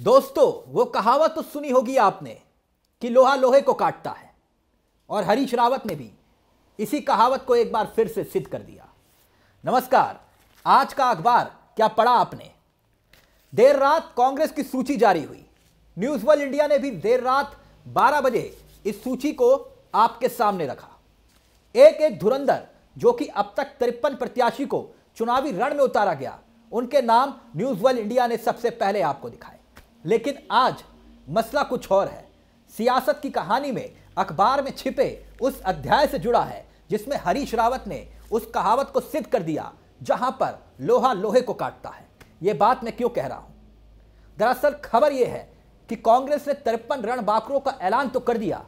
दोस्तों वो कहावत तो सुनी होगी आपने कि लोहा लोहे को काटता है और हरीश रावत ने भी इसी कहावत को एक बार फिर से सिद्ध कर दिया नमस्कार आज का अखबार क्या पढ़ा आपने देर रात कांग्रेस की सूची जारी हुई न्यूज वर्ल्ड इंडिया ने भी देर रात 12 बजे इस सूची को आपके सामने रखा एक एक धुरंधर जो कि अब तक तिरपन प्रत्याशी को चुनावी रण में उतारा गया उनके नाम न्यूज वर्ल्ड इंडिया ने सबसे पहले आपको दिखाए लेकिन आज मसला कुछ और है सियासत की कहानी में अखबार में छिपे उस अध्याय से जुड़ा है जिसमें हरीश रावत ने उस कहावत को सिद्ध कर दिया जहां पर लोहा लोहे को काटता है यह बात मैं क्यों कह रहा हूं दरअसल खबर यह है कि कांग्रेस ने तिरपन बाकरों का ऐलान तो कर दिया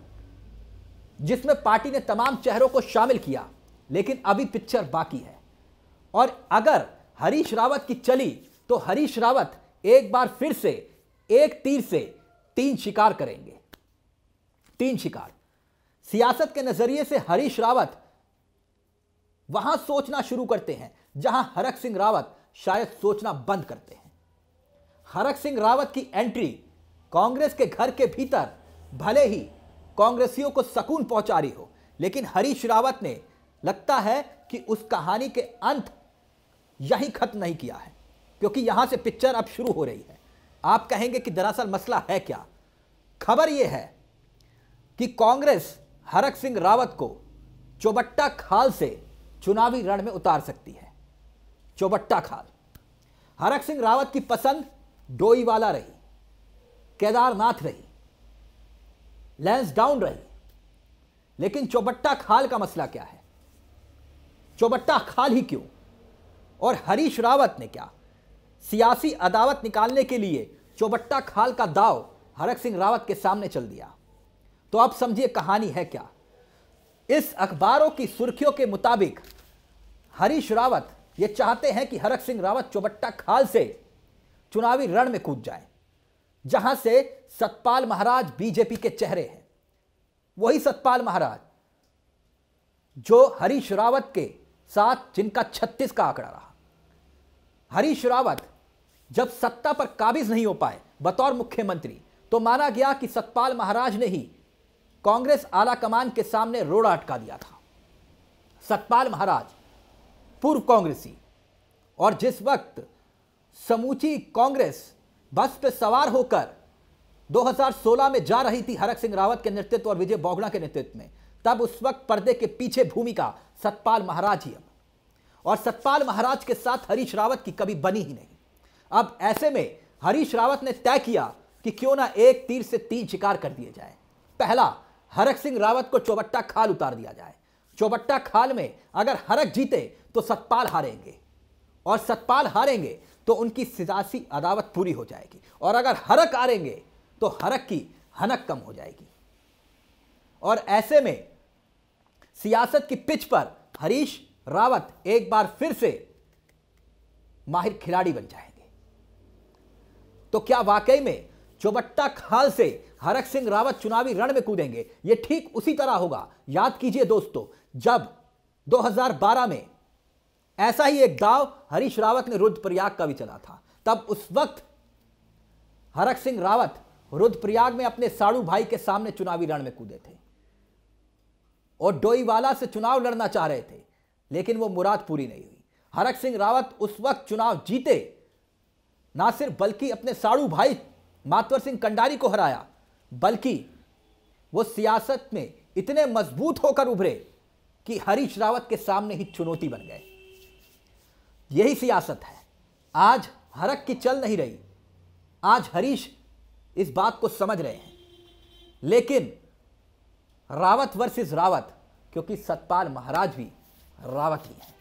जिसमें पार्टी ने तमाम चेहरों को शामिल किया लेकिन अभी पिक्चर बाकी है और अगर हरीश रावत की चली तो हरीश रावत एक बार फिर से एक तीर से तीन शिकार करेंगे तीन शिकार सियासत के नजरिए से हरीश रावत वहां सोचना शुरू करते हैं जहां हरक सिंह रावत शायद सोचना बंद करते हैं हरक सिंह रावत की एंट्री कांग्रेस के घर के भीतर भले ही कांग्रेसियों को सकून पहुंचा रही हो लेकिन हरीश रावत ने लगता है कि उस कहानी के अंत यही खत्म नहीं किया है क्योंकि यहां से पिक्चर अब शुरू हो रही है आप कहेंगे कि दरअसल मसला है क्या खबर यह है कि कांग्रेस हरक सिंह रावत को चौबट्टा खाल से चुनावी रण में उतार सकती है चौबट्टा खाल हरक सिंह रावत की पसंद डोईवाला रही केदारनाथ रही लेंस डाउन रही लेकिन चौबट्टा खाल का मसला क्या है चौबट्टा खाल ही क्यों और हरीश रावत ने क्या सियासी अदावत निकालने के लिए चौबट्टा खाल का दाव हरक सिंह रावत के सामने चल दिया तो अब समझिए कहानी है क्या इस अखबारों की सुर्खियों के मुताबिक हरीश रावत ये चाहते हैं कि हरक सिंह रावत चौबट्टा खाल से चुनावी रण में कूद जाए जहां से सतपाल महाराज बीजेपी के चेहरे हैं वही सतपाल महाराज जो हरीश रावत के साथ जिनका 36 का आंकड़ा रहा हरीश रावत जब सत्ता पर काबिज नहीं हो पाए बतौर मुख्यमंत्री तो माना गया कि सतपाल महाराज ने ही कांग्रेस आला कमान के सामने रोड़ा अटका दिया था सतपाल महाराज पूर्व कांग्रेसी और जिस वक्त समूची कांग्रेस बस पर सवार होकर 2016 में जा रही थी हरक सिंह रावत के नेतृत्व और विजय बोगड़ा के नेतृत्व में तब उस वक्त पर्दे के पीछे भूमिका सतपाल महाराज ही अब और सतपाल महाराज के साथ हरीश रावत की कभी बनी ही नहीं अब ऐसे में हरीश रावत ने तय किया कि क्यों ना एक तीर से तीन शिकार कर दिए जाए पहला हरक सिंह रावत को चौबट्टा खाल उतार दिया जाए चौबट्टा खाल में अगर हरक जीते तो सतपाल हारेंगे और सतपाल हारेंगे तो उनकी सियासी अदावत पूरी हो जाएगी और अगर हरक हारेंगे तो हरक की हनक कम हो जाएगी और ऐसे में सियासत की पिच पर हरीश रावत एक बार फिर से माहिर खिलाड़ी बन जाए तो क्या वाकई में चौबट्टा खाल से हरक सिंह रावत चुनावी रण में कूदेंगे ये ठीक उसी तरह होगा याद कीजिए दोस्तों जब 2012 में ऐसा ही एक दाव हरीश रावत ने रुद्रप्रयाग का भी चला था तब उस वक्त हरक सिंह रावत रुद्रप्रयाग में अपने साड़ू भाई के सामने चुनावी रण में कूदे थे और डोईवाला से चुनाव लड़ना चाह रहे थे लेकिन वो मुराद पूरी नहीं हुई हरक सिंह रावत उस वक्त चुनाव जीते ना सिर्फ बल्कि अपने साड़ू भाई मातवर सिंह कंडारी को हराया बल्कि वो सियासत में इतने मजबूत होकर उभरे कि हरीश रावत के सामने ही चुनौती बन गए यही सियासत है आज हरक की चल नहीं रही आज हरीश इस बात को समझ रहे हैं लेकिन रावत वर्सेस रावत क्योंकि सतपाल महाराज भी रावत ही हैं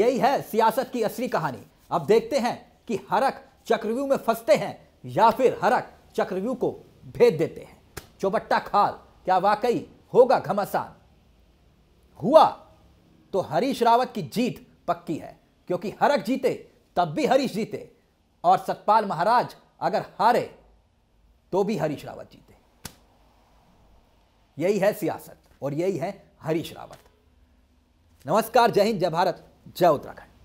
यही है सियासत की असली कहानी अब देखते हैं कि हरक चक्रव्यूह में फंसते हैं या फिर हरक चक्रव्यूह को भेद देते हैं चौबट्टा खाल क्या वाकई होगा घमासान हुआ तो हरीश रावत की जीत पक्की है क्योंकि हरक जीते तब भी हरीश जीते और सतपाल महाराज अगर हारे तो भी हरीश रावत जीते यही है सियासत और यही है हरीश रावत नमस्कार जय हिंद जय भारत जय उत्तराखंड